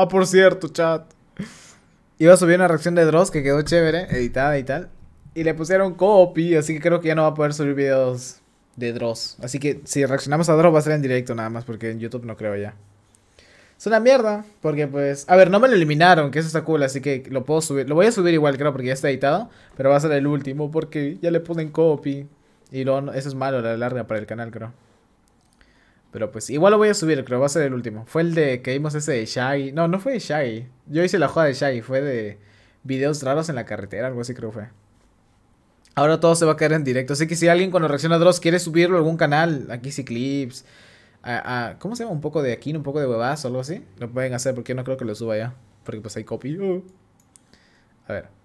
Ah, por cierto, chat. Iba a subir una reacción de Dross que quedó chévere, editada y tal. Y le pusieron copy, así que creo que ya no va a poder subir videos de Dross. Así que si reaccionamos a Dross va a ser en directo nada más, porque en YouTube no creo ya. Es una mierda, porque pues... A ver, no me lo eliminaron, que eso está cool, así que lo puedo subir. Lo voy a subir igual, creo, porque ya está editado. Pero va a ser el último, porque ya le ponen copy. Y luego, eso es malo la larga para el canal, creo. Pero pues igual lo voy a subir, creo, va a ser el último. Fue el de que vimos ese de Shaggy. No, no fue de Shaggy. Yo hice la joda de Shaggy, fue de videos raros en la carretera, algo así creo fue. Ahora todo se va a caer en directo. Así que si alguien cuando reacciona a Dross quiere subirlo a algún canal, aquí sí clips, a, ¿cómo se llama? Un poco de aquí, un poco de huevazo, algo así. Lo pueden hacer porque yo no creo que lo suba ya. Porque pues hay copy. Uh. A ver.